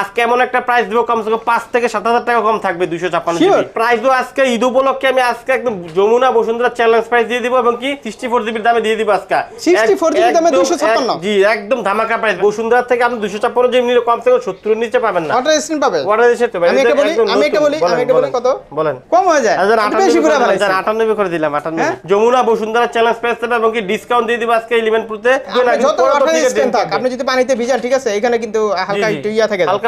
আজকে এমন একটা প্রাইস দেবো কমসে কম পাঁচ থেকে সাত হাজার টাকা কম থাকবে দুইশো ছাপ্পান্ন প্রাইস দেবো আজকে ঈদ উপলক্ষে আমি আজকে একদম যমুনা বসুন্ধরা চ্যালেঞ্জ প্রাইস দিয়ে দিব এবং কি সিক্সটি ফোর জিবির দামে দিয়ে দিব আজকে জি একদম ধামাকা প্রাইস বসুন্ধরা থেকে আপনি দুশো ছাপ্পান্ন জিবি নিলে কমসে কম সত্তর নিচে পাবেন না আমি একটা বলি আমি একটা বলি আমি বলি কত বলেন কম হয়ে যায় হাজার করে ভালো হাজার আটানব্বই করে দিলাম আটানব্বই হ্যাঁ? যমুনা বসুন্ধরা চ্যালেঞ্জ প্রাইস দেবে এবং কি ডিসকাউন্ট দিয়ে দিব আজকে ইলেভেন আপনি যদি পানিতে ভিজান ঠিক আছে এখানে কিন্তু হালকা ইয়া থাকে হালকা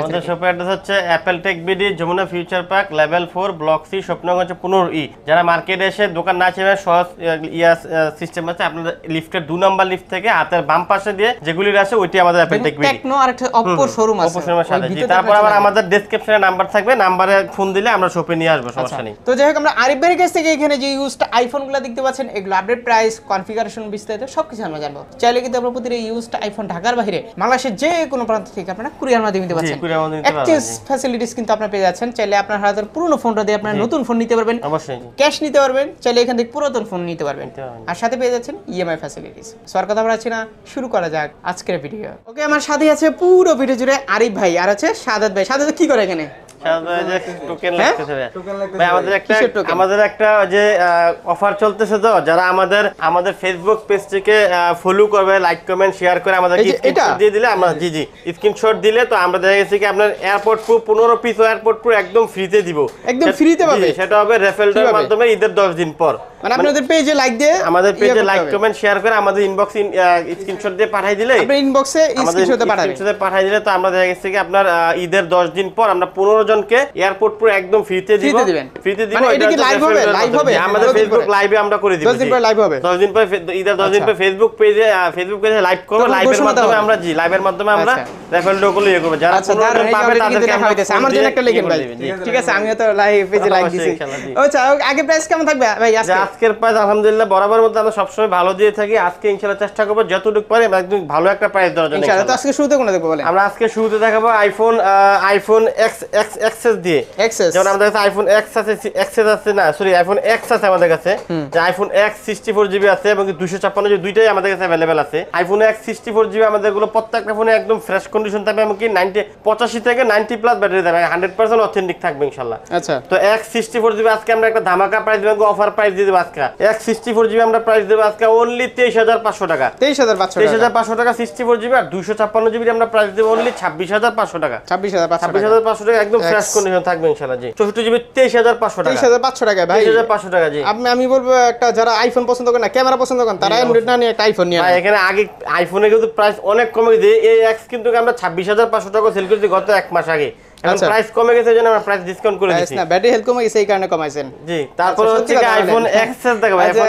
আমাদের নিয়ে আসবো আচ্ছা। আমরা থেকে এখানে যে দেখতে পাচ্ছেন এগুলো আপডেট প্রাইস কনফিগারেশন বিস্তারিত সবকিছু আমরা আইফোন ঢাকার বাইরে বাংলাদেশের যে কোনো প্রান্ত থেকে আপনারা কুরিয়ার মাধ্যমে করে আমাদের নিতে পারবেন ফ্যাসিলিটিস কিন্তু পেয়ে যাচ্ছেন চাইলে আপনার পুরনো ফোনটা দিয়ে নতুন ফোন নিতে পারবেন অবশ্যই ক্যাশ নিতে পারবেন চাইলে এখান থেকে পুরাতন ফোন নিতে পারবেন আর সাথে পেয়ে যাচ্ছেন ইএমআই ফ্যাসিলিটিস সো কথা না শুরু করা যাক আজকের ভিডিও ওকে আমার সাথে আছে পুরো ভিডিও জুড়ে আরিফ ভাই আর আছে সাদাত ভাই সাদাত কি করে এখানে হ্যাঁ? আমরা পনেরো সেটা হবে রেফেলটার মাধ্যমে ঈদের দশ দিন পর মানে মানে আমাদের পেজে লাইক কমেন্ট শেয়ার করে আমাদের দিয়ে পাঠিয়ে দিলে পাঠিয়ে দিলে তো আমরা দেখা কি আপনার ঈদের দিন পর আমরা জনকে এয়ারপোর্ট পুরো একদম ফ্রিতে দিব দিবেন ফ্রিতে দিব মানে এটা কি লাইভ হবে লাইভ হবে হ্যাঁ, আমাদের ফেসবুক লাইভে আমরা করে দিব 10 দিন পরে লাইভ আচ্ছা। হবে 10 দিন পরে ইদার 10 দিন পরে ফেসবুক পেজে ফেসবুক পেজে লাইভ করব লাইভের মাধ্যমে আমরা জি লাইভের মাধ্যমে আমরা রেফারেল লোকগুলো ইয়ে করব যারা আচ্ছা যারা পাবে তাদেরকে আমরা দিতেছি আমার জন্য একটা লিখেন ভাই ঠিক আছে আমিও তো লাইভ পেজে লাইক দিছি আচ্ছা আগে প্রাইস কেমন থাকবে ভাই আজকে আজকের প্রাইস আলহামদুলিল্লাহ বরাবর মত আমরা সব সময় ভালো দিয়ে থাকি আজকে ইনশাআল্লাহ চেষ্টা করব যতটুকু পারি একদম ভালো একটা প্রাইস দেওয়ার জন্য ইনশাআল্লাহ তো আজকে শুরুতে কোন দেখব বলে আমরা আজকে শুরুতে দেখাবো iPhone iPhone X X XS দিয়ে এক্সেস যেমন আমাদের কাছে আইফোন এক্স আছে এক্সেস আছে না সরি আইফোন এক্স আছে আমাদের কাছে যে iPhone X sixty four GB আছে এবং দুশো ছাপ্পান্ন জিবি দুইটাই আমাদের কাছে অ্যাভেলেবেল আছে iPhone X sixty four GB আমাদের প্রত্যেকটা ফোনে একদম ফ্রেশ কন্ডিশন থাকবে এমনকি নাইনটি পঁচাশি থেকে নাইনটি প্লাস ব্যাটারি থাকবে হান্ড্রেড পার্সেন্ট অথেন্টিক থাকবে ইনশাল্লাহ আচ্ছা তো এক্স সিক্সটি ফোর জিবি আজকে আমরা একটা ধামাকা প্রাইস দেবো অফার প্রাইস দিয়ে দেবো আজকে এক্স সিক্সটি ফোর জিবি আমরা প্রাইস দেবো আজকে অনলি তেইশ হাজার পাঁচশো টাকা তেইশ হাজার পাঁচশো তেইশ হাজার পাঁচশো টাকা সিক্সটি ফোর জিবি আর দুশো ছাপ্পান্ন জিবি আমরা প্রাইস দেবো অনলি ছাব্বিশ হাজার পাঁচশো টাকা ছাব্বিশ হাজার ছাব্বিশ হাজার পাঁচশো টাকা একদম ফ্রেশ কন্ডিশন থাকবে ইনশাআল্লাহ জি 64 জিবি 23500 টাকা 23500 টাকা ভাই টাকা আমি বলবো একটা যারা আইফোন পছন্দ করেন না ক্যামেরা পছন্দ করেন তারা অ্যান্ড্রয়েড না নিয়ে একটা আইফোন নিয়ে ভাই এখানে আগে আইফোনের কিন্তু প্রাইস অনেক কমে দিয়ে এই এক্স কিন্তু আমরা 26500 টাকা সেল করেছি গত এক মাস আগে প্রাইস আচ্ছা। কমে গেছে জন্য আমরা প্রাইস ডিসকাউন্ট করে দিয়েছি না ব্যাটারি এই কারণে কমাইছেন জি তারপর আচ্ছা, হচ্ছে কি আইফোন দেখো আইফোন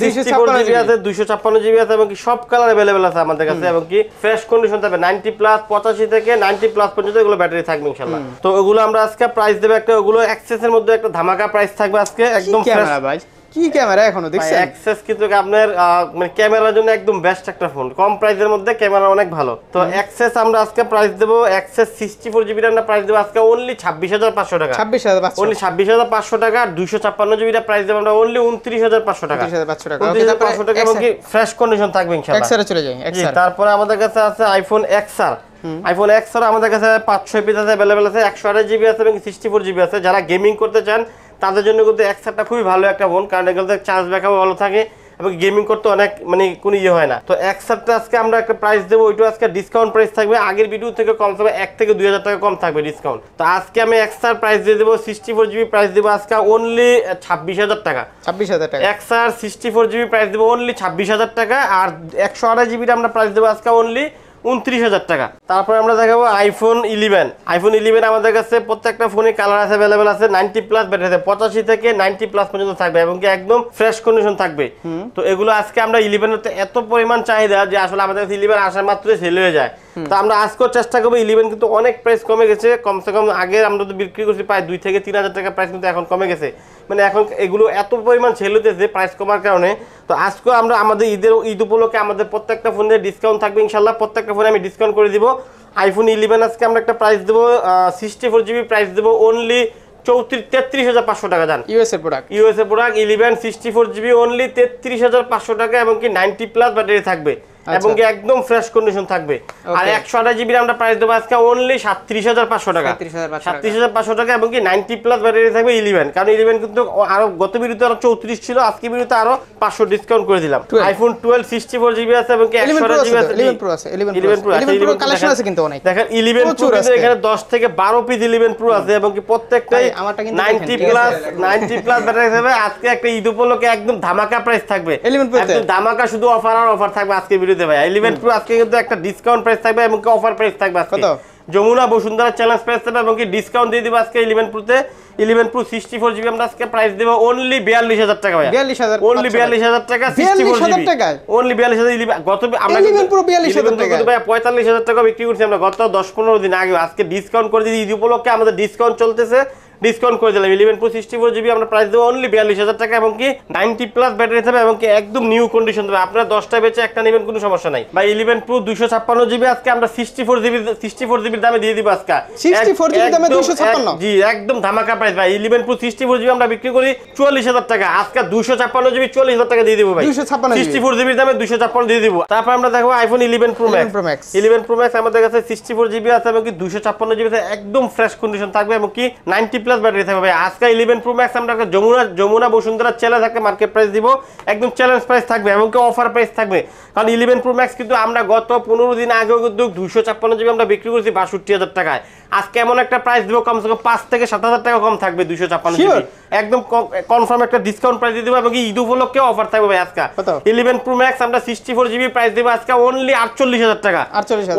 256 জিবি আছে 256 জিবি আছে এবং কি সব কালার अवेलेबल আছে আমাদের কাছে এবং কি ফ্রেশ কন্ডিশন থাকবে 90 প্লাস 85 থেকে 90 প্লাস পর্যন্ত এগুলো ব্যাটারি থাকবে ইনশাআল্লাহ তো এগুলো আমরা আজকে প্রাইস দেব একটা ওগুলো এক্সেস এর মধ্যে একটা ধামাকা প্রাইস থাকবে আজকে একদম ফ্রেশ ভাই কি ক্যামেরা এখনো দেখছেন অ্যাক্সেস কিন্তু আপনার মানে ক্যামেরার জন্য একদম বেস্ট একটা ফোন কম প্রাইসের মধ্যে ক্যামেরা অনেক ভালো তো অ্যাক্সেস আমরা আজকে প্রাইস দেব অ্যাক্সেস সিক্সটি ফোর জিবির আমরা প্রাইস দেব আজকে অনলি 26500 টাকা 26500 অনলি 26500 টাকা দুইশো ছাপ্পান্ন জিবিটা প্রাইস দেব আমরা অনলি 29500 টাকা 29500 টাকা উনত্রিশ টাকা এবং কি ফ্রেশ কন্ডিশন থাকবে ইনশাআল্লাহ চলে যায় তারপর আমাদের কাছে আছে আইফোন এক্সআর আইফোন এক্সআর আমাদের কাছে পাঁচশো পিস আছে অ্যাভেলেবেল আছে একশো জিবি আছে এবং সিক্সটি জিবি আছে যারা গেমিং করতে চান তাদের জন্য কিন্তু এক্সারটা খুবই ভালো একটা ফোন কারণ এগুলোতে চার্জ ব্যাকআপ ভালো থাকে এবং গেমিং করতে অনেক মানে কোনো ইয়ে হয় না তো এক্সারটা আজকে আমরা একটা প্রাইস দেবো ওইটা আজকে ডিসকাউন্ট প্রাইস থাকবে আগের ভিডিও থেকে কম থাকবে এক থেকে দুই হাজার টাকা কম থাকবে ডিসকাউন্ট তো আজকে আমি এক্সার প্রাইস দিয়ে দেবো সিক্সটি ফোর জিবি প্রাইস দেবো আজকে অনলি ছাব্বিশ হাজার টাকা ছাব্বিশ হাজার টাকা XR sixty four GB price দেবো অনলি ছাব্বিশ হাজার টাকা আর একশো আড়াই জিবিটা আমরা প্রাইস দেবো আজকে অনলি উনত্রিশ হাজার টাকা তারপরে আমরা দেখাবো আইফোন ইলেভেন আইফোন ইলেভেন আমাদের কাছে প্রত্যেকটা ফোনে কালার আছে অ্যাভেলেবেল আছে নাইনটি প্লাস ব্যাটারি আছে পঁচাশি থেকে নাইনটি প্লাস পর্যন্ত থাকবে এবং কি একদম ফ্রেশ কন্ডিশন থাকবে তো এগুলো আজকে আমরা ইলেভেনের এত পরিমাণ চাহিদা যে আসলে আমাদের কাছে ইলেভেন আসার মাত্রই সেল হয়ে যায় তো আমরা আজকেও চেষ্টা করবো ইলেভেন কিন্তু অনেক প্রাইস কমে গেছে কমসে কম আগে আমরা তো বিক্রি করছি প্রায় দুই থেকে তিন হাজার টাকা প্রাইস কিন্তু এখন কমে গেছে মানে এখন এগুলো এত পরিমাণ সেল হতেছে প্রাইস কমার কারণে তো আজকেও আমরা আমাদের ঈদের ঈদ উপলক্ষে আমাদের প্রত্যেকটা ফোনে ডিসকাউন্ট থাকবে ইনশাল্লাহ প্রত্যেকটা ফোনে আমি ডিসকাউন্ট করে দিব আইফোন ইলেভেন আজকে আমরা একটা প্রাইস দেবো সিক্সটি ফোর জিবি প্রাইস দেবো অনলি চৌত্রিশ তেত্রিশ হাজার পাঁচশো টাকা দেন USA product USA product eleven sixty four GB only তেত্রিশ হাজার পাঁচশো টাকা এবং কি নাইনটি প্লাস ব্যাটারি থাকবে আচ্ছা। এবং একদম ফ্রেশ কন্ডিশন থাকবে আর একশো আঠাশ জিবি আমরা প্রাইস দেবো আজকে অনলি সাতত্রিশ হাজার পাঁচশো টাকা সাতত্রিশ হাজার পাঁচশো টাকা এবং কি নাইনটি প্লাস ব্যাটারি থাকবে ইলেভেন কারণ ইলেভেন কিন্তু আরো গত বিরুদ্ধে আরো চৌত্রিশ ছিল আজকে বিরুদ্ধে আরো পাঁচশো ডিসকাউন্ট করে দিলাম iPhone twelve sixty four GB আছে এবং জিবি আছে প্রো আছে প্রো আছে কিন্তু অনেক দেখেন ইলেভেন প্রো এখানে দশ থেকে বারো পিস ইলেভেন প্রো আছে এবং কি প্রত্যেকটাই ninety plus ninety plus battery থাকবে আজকে একটা ঈদ উপলক্ষে একদম ধামাকা প্রাইস থাকবে একদম ধামাকা শুধু অফার আর অফার থাকবে আজকে বিরুদ্ধে দিতে ভাই ইলেভেন প্রো আজকে কিন্তু একটা ডিসকাউন্ট প্রাইস থাকবে এবং অফার প্রাইস থাকবে আজকে যমুনা বসুন্ধরা চ্যালেঞ্জ প্রাইস থাকবে এবং কি ডিসকাউন্ট দিয়ে দিব আজকে ইলেভেন প্রোতে eleven pro sixty four GB আমরা আজকে প্রাইস দেবো অনলি বিয়াল্লিশ হাজার টাকা ভাই বিয়াল্লিশ হাজার অনলি আচ্ছা। বিয়াল্লিশ হাজার টাকা সিক্সটি ফোর জিবি অনলি বিয়াল্লিশ হাজার গত আমরা ইলেভেন প্রো বিয়াল্লিশ হাজার টাকা ভাই পঁয়তাল্লিশ হাজার টাকা বিক্রি করছি আমরা গত দশ পনেরো দিন আগে আজকে ডিসকাউন্ট করে দিয়েছি ঈদ উপলক্ষে আমাদের ডিসকাউন্ট চলতেছে ডিসকাউন্ট করে দিলাম eleven pro sixty four GB আমরা প্রাইস দেবো অনলি বিয়াল্লিশ হাজার টাকা এবং কি নাইনটি প্লাস ব্যাটারি থাকবে এবং কি একদম নিউ কন্ডিশন দেবে আপনার দশটা বেঁচে একটা নেবেন কোনো সমস্যা নাই বা ইলেভেন প্রো দুশো ছাপ্পান্ন জিবি আজকে আমরা sixty four GB sixty four জিবির দামে দিয়ে দিব আজকে জি একদম ধামাকা প্রাইস ভাই eleven pro sixty four GB আমরা বিক্রি করি চুয়াল্লিশ হাজার টাকা আজকে দুশো ছাপ্পান্ন জিবি চুয়াল্লিশ হাজার টাকা দিয়ে দিব ভাই দুশো ছাপ্পান্ন সিক্সটি ফোর জিবির দামে দুশো ছাপ্পান্ন দিয়ে দিব তারপর আমরা দেখবো iPhone eleven pro max eleven pro max আমাদের কাছে সিক্সটি ফোর জিবি আছে এবং কি দুশো ছাপ্পান্ন জিবি একদম ফ্রেশ কন্ডিশন থাকবে এবং কি নাইনটি প্লাস ব্যাটারি থাকবে ভাই আজকে ইলেভেন প্রো ম্যাক্স আমরা একটা যমুনা যমুনা বসুন্ধরা চ্যালেঞ্জ একটা মার্কেট প্রাইস দিব একদম চ্যালেঞ্জ প্রাইস থাকবে এমনকি অফার প্রাইস থাকবে কারণ ইলেভেন প্রো ম্যাক্স কিন্তু আমরা গত পনেরো দিন আগেও কিন্তু দুশো ছাপ্পান্ন জিবি আমরা বিক্রি করছি বাষট্টি হাজার টাকায় আজকে এমন একটা প্রাইস দিব কমসে কম পাঁচ থেকে সাত হাজার টাকা কম থাকবে দুশো ছাপ্পান্ন জিবি একদম কনফার্ম একটা ডিসকাউন্ট প্রাইস দিয়ে দেবো এবং ঈদ উপলক্ষে অফার থাকবে ভাই আজকে ইলেভেন প্রো ম্যাক্স আমরা সিক্সটি ফোর জিবি প্রাইস দেবো আজকে অনলি আটচল্লিশ হাজার টাকা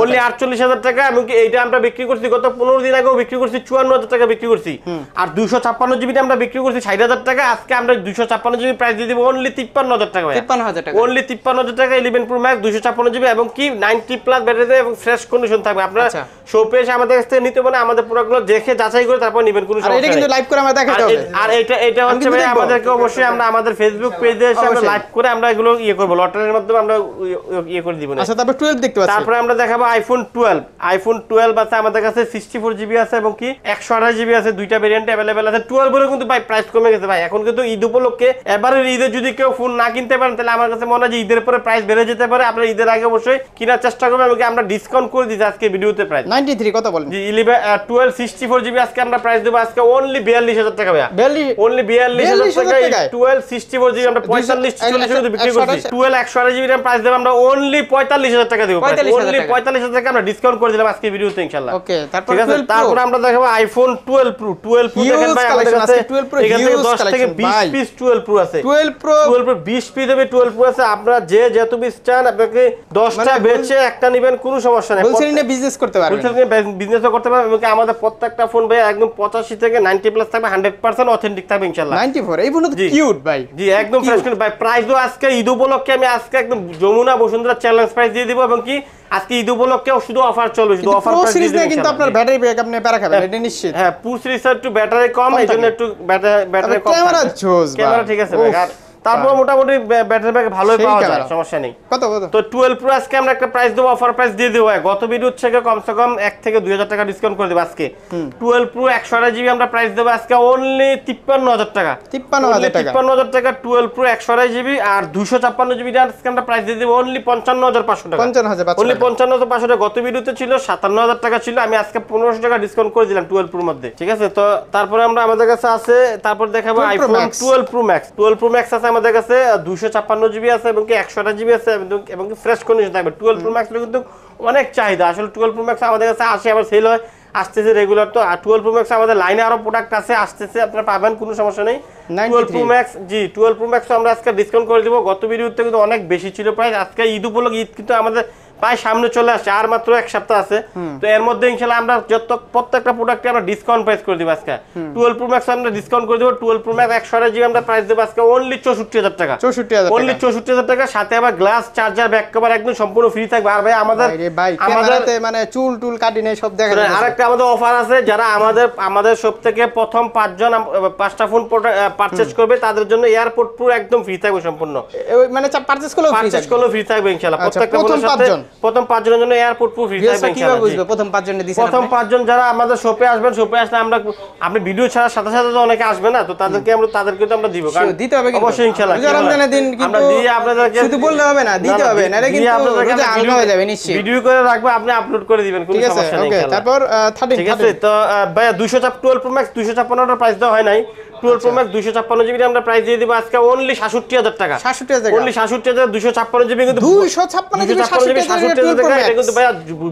অনলি আটচল্লিশ হাজার টাকা এমনকি এইটা আমরা বিক্রি করছি গত পনেরো দিন আগেও বিক্রি করছি চুয়ান্ন হাজার টাকা বিক্রি করছি আর দুশো ছাপ্পান্ন জিবি আমরা বিক্রি করছি ষাট হাজার টাকা আজকে আমরা দুশো ছাপ্পান্ন জিবি প্রাইস দিয়ে দিবো অনলি তিপ্পান্ন হাজার টাকা তিপ্পান্ন হাজার টাকা অনলি তিপ্পান্ন হাজার টাকা ইলেভেন প্রো ম্যাক্স দুশো ছাপ্পান্ন জিবি এবং কি নাইনটি প্লাস ব্যাটারি এবং ফ্রেশ কন্ডিশন থাকবে আপনারা শোপে আচ্ছা। এসে আমাদের কাছ থেকে নিতে মানে আমাদের প্রোডাক্টগুলো দেখে যাচাই করে তারপর নেবেন কোনো সমস্যা এটা কিন্তু লাইভ করে আমরা দেখাতে হবে আর এটা এটা হচ্ছে ভাই আমাদেরকে অবশ্যই আমরা আমাদের ফেসবুক পেজে এসে আমরা লাইভ করে আমরা এগুলো ইয়ে করব লটারির মাধ্যমে আমরা ইয়ে করে দিব না আচ্ছা তারপর টুয়েলভ দেখতে পাচ্ছি তারপরে আমরা দেখাবো আইফোন টুয়েলভ আইফোন টুয়েলভ আছে আমাদের কাছে সিক্সটি ফোর জিবি আছে এবং কি একশো আঠাশ জিবি আছে দুইটা ভেরিয়েন্ট অ্যাভেলেবেল আছে টুয়েলভেরও কিন্তু ভাই প্রাইস কমে গেছে ভাই এখন কিন্তু ঈদ উপলক্ষে এবারের ঈদে যদি কেউ ফোন না কিনতে পারেন তাহলে আমার কাছে মনে হয় যে ঈদের পরে প্রাইস বেড়ে যেতে পারে আপনার ঈদের আগে অবশ্যই কেনার চেষ্টা করবেন এবং আমরা ডিসকাউন্ট করে দিচ্ছি আজকে ভিডিওতে প্রাইস 93 কত বলেন জি 11 12 64 জিবি আজকে আমরা প্রাইস দেব আজকে অনলি 42000 টাকা ভাই অনলি 42000 টাকা 12 64 জিবি আমরা 45 40 করে বিক্রি করছি 12 128 জিবি প্রাইস দেব আমরা অনলি 45000 টাকা দেব অনলি 45000 টাকা আমরা ডিসকাউন্ট করে দিলাম আজকে ভিডিওতে ইনশাআল্লাহ ওকে তারপর তারপর আমরা দেখাবো আইফোন 12 প্রো ঈদ উপলক্ষে আমি আজকে একদম যমুনা বসুন্ধরা চ্যালেঞ্জ প্রাইস দিয়ে দিব এবং কি আজকে ঈদ উপলক্ষে শুধু অফার চলবে শুধু অফার কিন্তু আপনার ব্যাটারি ব্যাকআপ নিয়ে প্যারা খাবেন এটা হ্যাঁ, নিশ্চিত হ্যাঁ পুরো একটু ব্যাটারি কম এইজন্য একটু ব্যাটারি ব্যাটারি কম ক্যামেরা ক্যামেরা ঠিক আছে ভাই তারপর মোটামুটি ব্যাটারি ব্যাক ভালোই পাওয়া যায় সমস্যা নেই কত কত তো 12 প্রো আজকে আমরা একটা প্রাইস দেবো অফার প্রাইস দিয়ে দেবো হ্যাঁ, গত ভিডিও থেকে কমসে কম 1 থেকে 2000 টাকা ডিসকাউন্ট করে দেব আজকে 12 প্রো 128 জিবি আমরা প্রাইস দেবো আজকে অনলি 53000 টাকা 53000 টাকা 53000 টাকা 12 প্রো 128 জিবি আর 256 জিবি আজকে আমরা প্রাইস দিয়ে দেবো অনলি 55500 টাকা 55500 অনলি 55500 টাকা গত ভিডিওতে ছিল 57000 টাকা ছিল আমি আজকে 1500 টাকা ডিসকাউন্ট করে দিলাম 12 প্রোর মধ্যে ঠিক আছে তো তারপরে আমরা আমাদের কাছে আছে তারপর দেখাবো iPhone 12 pro max 12 pro max আছে আমাদের কাছে দুশো ছাপ্পান্ন জিবি আছে এবং কি একশোটা জিবি আছে এবং কি ফ্রেশ কন্ডিশন থাকবে টুয়েলভ প্রো ম্যাক্সের কিন্তু অনেক চাহিদা আসলে টুয়েলভ প্রো ম্যাক্স আমাদের কাছে আসে আবার সেল হয় আসতেছে রেগুলার তো আর টুয়েলভ প্রো ম্যাক্স আমাদের লাইনে আরও প্রোডাক্ট আছে আসতেছে আপনারা পাবেন কোনো সমস্যা নেই টুয়েলভ প্রো ম্যাক্স জি টুয়েলভ প্রো ম্যাক্স আমরা আজকে ডিসকাউন্ট করে দিব গত ভিডিওতে কিন্তু অনেক বেশি ছিল প্রায় আজকে ঈদ উপলক্ষে ঈদ কিন্তু আমাদের প্রায় সামনে চলে আসছে আর মাত্র এক সপ্তাহ আছে তো এর মধ্যে ইনশাল্লাহ আমরা যত প্রত্যেকটা প্রোডাক্টে আমরা ডিসকাউন্ট প্রাইস করে দিব আজকে টুয়েলভ প্রো ম্যাক্স আমরা ডিসকাউন্ট করে দেব টুয়েলভ প্রো ম্যাক্স একশো জিবি আমরা প্রাইস দেবো আজকে অনলি চৌষট্টি হাজার টাকা চৌষট্টি হাজার অনলি চৌষট্টি হাজার টাকা সাথে আবার গ্লাস চার্জার ব্যাক কভার একদম সম্পূর্ণ ফ্রি থাকবে আর ভাই আমাদের আমাদের মানে চুল টুল কাটি নেই সব দেখা আর একটা আমাদের অফার আছে যারা আমাদের আমাদের সব থেকে প্রথম পাঁচজন পাঁচটা ফোন পারচেজ করবে তাদের জন্য এয়ারপোর্ট প্রো একদম ফ্রি থাকবে সম্পূর্ণ মানে পারচেজ করলেও ফ্রি থাকবে ইনশাআল্লাহ আচ্ছা, প্রত্যেকটা ফোনের সাথে প্রথম পাঁচজনের জন্য এয়ারপোর্ট প্রুফ কিভাবে বুঝবে প্রথম পাঁচজনে দিছেন প্রথম পাঁচজন যারা আমাদের শপে আসবেন শপে আসলে আমরা আপনি ভিডিও ছাড়ার সাথে সাথে তো অনেকে আসবে না তো তাদেরকে আমরা তাদেরকে তো আমরা দিব কারণ দিতে হবে কিন্তু অবশ্যই ইনশাআল্লাহ রমজানের দিন কিন্তু আমরা দিয়ে আপনাদেরকে শুধু বললে হবে না দিতে হবে না কিন্তু আপনাদেরকে আলগা হয়ে যাবে নিশ্চয়ই ভিডিও করে রাখবে আপনি আপলোড করে দিবেন কোনো সমস্যা নেই তারপর 13 ঠিক আছে তো ভাইয়া 212 প্রো ম্যাক্স 256 টা প্রাইস দেওয়া হয় নাই 12 প্রো ম্যাক্স 256 জিবি আমরা প্রাইস দিয়ে দিব আজকে অনলি 67000 টাকা 67000 অনলি 67000 256 জিবি কিন্তু 256 জিবি 67000 টাকা এটা কিন্তু ভাই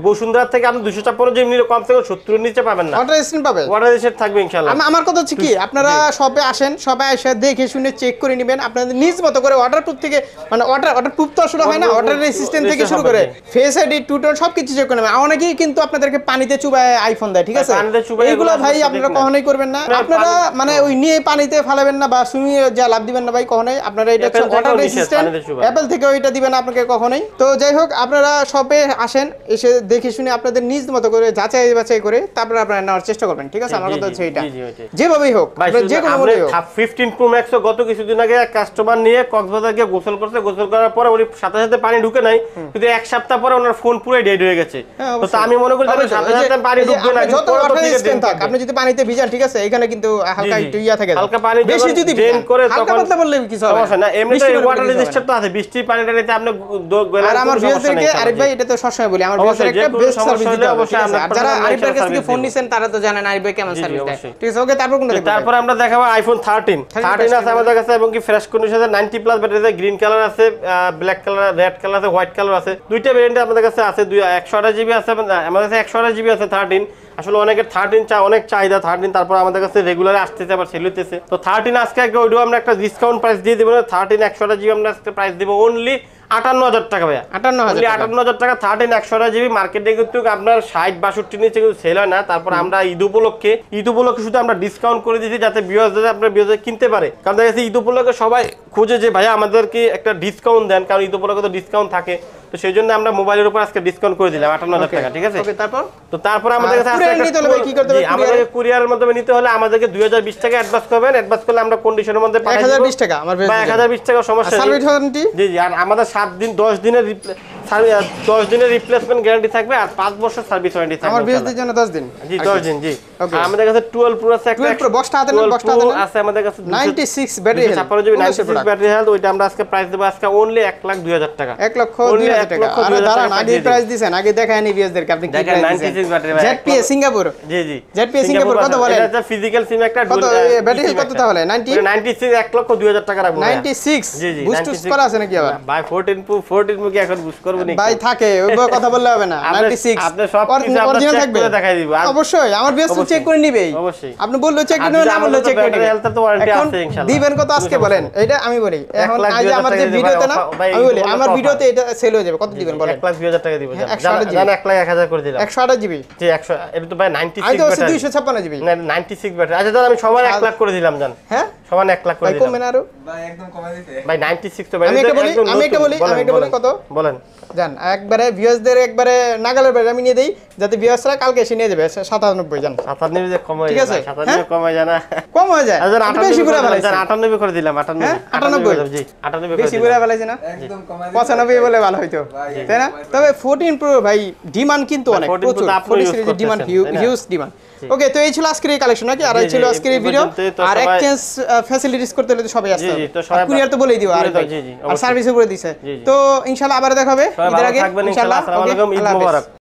বসুন্ধরা থেকে আপনি 256 জিবি নিলে কম থেকে 70 এর নিচে পাবেন না অর্ডার পাবে অর্ডার থাকবে ইনশাআল্লাহ আমার কথা হচ্ছে কি আপনারা শপে আসেন সবাই এসে দেখে শুনে চেক করে নেবেন আপনাদের নিজ মতো করে অর্ডার টুপ থেকে মানে অর্ডার অর্ডার টুপ তো শুরু হয় না অর্ডার রেসিস্ট্যান্ট থেকে শুরু করে ফেস আইডি সবকিছু চেক করে নেবেন অনেকেই কিন্তু আপনাদেরকে পানিতে চুবায় আইফোন দেয় ঠিক হ্যাঁ, আছে এগুলো ভাই আপনারা কখনোই করবেন না আপনারা মানে ওই নিয়ে পানিতে ফালাবেন না বা সুইমিং যা লাভ দিবেন না ভাই কখনোই আপনারা এটা হচ্ছে ওয়াটার রেসিস্ট্যান্ট অ্যাপেল থেকে ওইটা দিবেন আপনাকে কখনোই তো যাই হোক আপনারা শপে আসেন এসে দেখে শুনে আপনাদের নিজ মতো করে যাচাই বাছাই করে তারপর আপনারা নেওয়ার চেষ্টা করবেন ঠিক আছে আমার কথা হচ্ছে এটা যেভাবেই হোক যে কোনো মূল্যে হোক 15 প্রো ম্যাক্স গত কিছুদিন আগে এক কাস্টমার নিয়ে কক্সবাজার গিয়ে গোসল করছে গোসল করার পরে উনি সাথে সাথে পানি ঢুকে নাই কিন্তু এক সপ্তাহ পরে ওনার ফোন পুরো ডেড হয়ে গেছে হ্যাঁ, তো আমি মনে করি সাথে সাথে পানি ঢুকবে না যত ওয়াটার থাক আপনি যদি পানিতে ভিজান ঠিক আছে এখানে কিন্তু হালকা একটু ইয়া থাকে তারপর আমরা দেখাবো আইফোন থার্টিন থার্টিন আছে আমাদের কাছে এবং কি ফ্রেশ প্লাস ব্যাটারিতে গ্রিন কালার আছে ব্ল্যাক কালার রেড কালার আছে হোয়াইট কালার আছে দুইটা ভেরিয়েন্ট আমাদের কাছে আছে 128 জিবি আছে আমাদের কাছে 128 আছে থার্টিন আসলে অনেকের থার্টিন চা অনেক চাহিদা থার্টিন তারপর আমাদের কাছে রেগুলার আসতেছে আবার সেল হইতেছে তো থার্টিন আজকে একটা আমরা একটা ডিসকাউন্ট প্রাইস দিয়ে দেবো থার্টিন একশোটা জিবি আমরা আজকে প্রাইস দেবো অনলি আটান্ন হাজার টাকা ভাইয়া আটান্ন হাজার আটান্ন হাজার টাকা থার্টিন একশো জিবি মার্কেটে কিন্তু আপনার ষাট বাষট্টি নিচে কিন্তু সেল হয় না তারপর আমরা ঈদ উপলক্ষে ঈদ উপলক্ষে শুধু আমরা ডিসকাউন্ট করে যাতে আপনার কিনতে পারে কারণ দেখা যাচ্ছে ঈদ উপলক্ষে সবাই যে ভাইয়া আমাদেরকে একটা ডিসকাউন্ট দেন কারণ ঈদ উপলক্ষে তো ডিসকাউন্ট থাকে তো সেই জন্য আমরা মোবাইলের উপর আজকে ডিসকাউন্ট করে দিলাম আটান্ন হাজার টাকা ঠিক আছে তারপর তো তারপর আমাদের কাছে মাধ্যমে নিতে হলে আমাদেরকে দুই হাজার বিশ টাকা অ্যাডভান্স করবেন অ্যাডভান্স করলে আমরা কন্ডিশনের মধ্যে হাজার বিশ টাকা এক হাজার বিশ টাকা সমস্যা জি জি আর আমাদের सात दिन दस दिन দশ দিনের রিপ্লেসমেন্ট গ্যারান্টি থাকবে আর পাঁচ বছর সার্ভিস ওয়ারেন্টি থাকবে আমার বিএসডির জন্য দশ দিন জি দশ দিন জি আমাদের কাছে টুয়েলভ প্রো আছে টুয়েলভ প্রো বক্সটা হাতে নেন বক্সটা হাতে আছে আমাদের কাছে নাইনটি সিক্স ব্যাটারি হেলথ ছাপ্পান্ন GB ninety six battery health ওইটা আমরা আজকে প্রাইস দেবো আজকে অনলি এক লাখ দুই হাজার টাকা এক লক্ষ দুই হাজার টাকা আর দাঁড়ান আগে প্রাইস দিয়েছেন আগে দেখায় নি বিএসদেরকে আপনি কি ninety six battery ZPA Singapore জি জি জেডপিএ সিঙ্গাপুর কত বলে এটা ফিজিক্যাল সিম একটা কত ব্যাটারি হেলথ কত তাহলে নাইনটি নাইনটি সিক্স এক লক্ষ দুই হাজার টাকা রাখবো নাইনটি সিক্স জি জি বুস্ট করা আছে নাকি আবার ভাই ফোরটিন প্রো ফোরটিন প্রো কি এখন বুস্ট করবো ভাই থাকে ওই আমি বলি এখন লাখ করে দিলাম আচ্ছা, সবার 1 লাখ করে দিলাম জান হ্যাঁ সমান 1 লাখ করে দিলাম ভাই কমবেন আরো ভাই তো ভাই বলি আমি একটা বলি আমি একটা কত বলেন যান একবারে ভিউয়ার্সদের একবারে নাগালের বাইরে আমি নিয়ে দেই যাতে ভিউয়ার্সরা কালকে এসে নিয়ে যাবে সাতানব্বই জান সাতানব্বই কম হয়ে ঠিক আছে হ্যাঁ? কম হয়ে যায় না কম হয়ে যায় আচ্ছা 98 বেশি ঘুরে ফেলাইছে 98 আচ্ছা, করে দিলাম আটানব্বই 98 হ্যাঁ? জি 98 বেশি ভালো হইছে না একদম 95 বলে ভালো হইতো তাই না তবে 14 প্রো ভাই ডিমান্ড কিন্তু অনেক প্রচুর 14 সিরিজের ডিমান্ড হিউজ ডিমান্ড ওকে তো এই ছিল আজকের এই কালেকশন নাকি আর এই ছিল আজকের এই ভিডিও আর এক্সচেঞ্জ ফ্যাসিলিটিস করতে হলে তো সবাই আসতে হবে কুরিয়ার তো বলেই দিও আর আর সার্ভিসও করে দিছে তো ইনশাআল্লাহ আবার দেখা হবে ঈদের আগে ইনশাআল্লাহ আসসালামু আলাইকুম ঈদ মোবারক